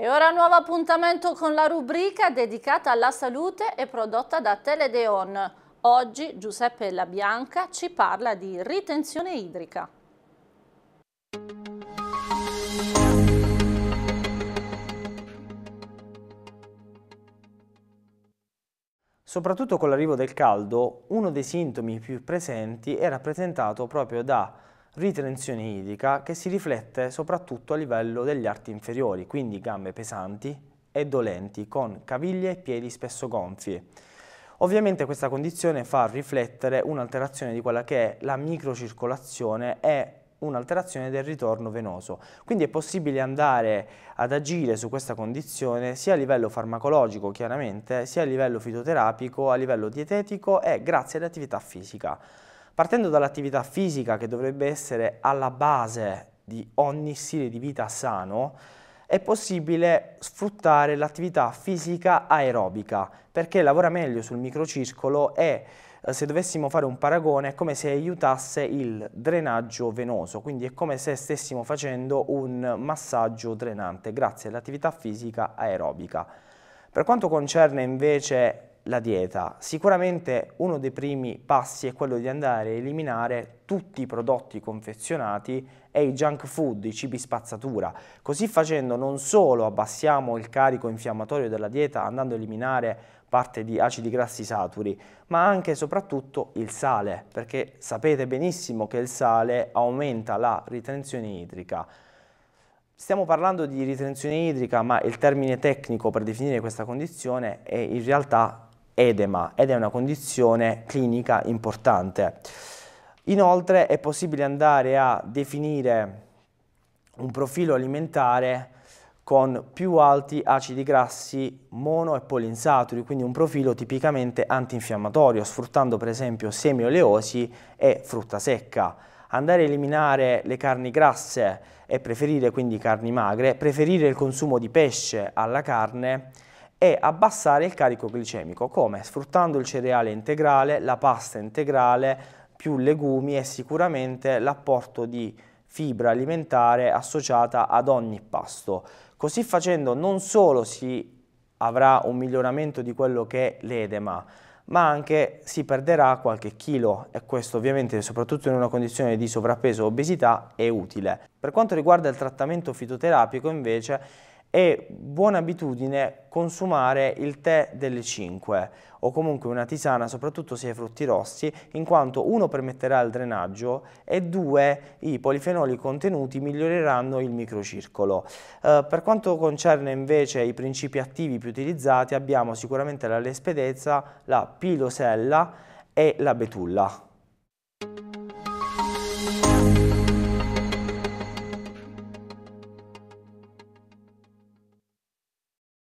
E ora nuovo appuntamento con la rubrica dedicata alla salute e prodotta da Teledeon. Oggi Giuseppe Labianca ci parla di ritenzione idrica. Soprattutto con l'arrivo del caldo, uno dei sintomi più presenti è rappresentato proprio da ritenzione idrica che si riflette soprattutto a livello degli arti inferiori, quindi gambe pesanti e dolenti, con caviglie e piedi spesso gonfi. Ovviamente questa condizione fa riflettere un'alterazione di quella che è la microcircolazione e un'alterazione del ritorno venoso. Quindi è possibile andare ad agire su questa condizione sia a livello farmacologico chiaramente, sia a livello fitoterapico, a livello dietetico e grazie all'attività fisica. Partendo dall'attività fisica che dovrebbe essere alla base di ogni stile di vita sano, è possibile sfruttare l'attività fisica aerobica perché lavora meglio sul microcircolo e eh, se dovessimo fare un paragone è come se aiutasse il drenaggio venoso, quindi è come se stessimo facendo un massaggio drenante grazie all'attività fisica aerobica. Per quanto concerne invece la dieta. Sicuramente uno dei primi passi è quello di andare a eliminare tutti i prodotti confezionati e i junk food, i cibi spazzatura. Così facendo non solo abbassiamo il carico infiammatorio della dieta andando a eliminare parte di acidi grassi saturi, ma anche e soprattutto il sale, perché sapete benissimo che il sale aumenta la ritenzione idrica. Stiamo parlando di ritenzione idrica, ma il termine tecnico per definire questa condizione è in realtà edema ed è una condizione clinica importante. Inoltre è possibile andare a definire un profilo alimentare con più alti acidi grassi mono e polinsaturi, quindi un profilo tipicamente antinfiammatorio, sfruttando per esempio semi oleosi e frutta secca. Andare a eliminare le carni grasse e preferire quindi carni magre, preferire il consumo di pesce alla carne e abbassare il carico glicemico. Come? Sfruttando il cereale integrale, la pasta integrale, più legumi e sicuramente l'apporto di fibra alimentare associata ad ogni pasto. Così facendo non solo si avrà un miglioramento di quello che è l'edema, ma anche si perderà qualche chilo e questo ovviamente soprattutto in una condizione di sovrappeso o obesità è utile. Per quanto riguarda il trattamento fitoterapico invece è buona abitudine consumare il tè delle 5 o comunque una tisana, soprattutto se hai frutti rossi, in quanto uno permetterà il drenaggio e due i polifenoli contenuti miglioreranno il microcircolo. Eh, per quanto concerne invece i principi attivi più utilizzati abbiamo sicuramente la lespedezza, la pilosella e la betulla.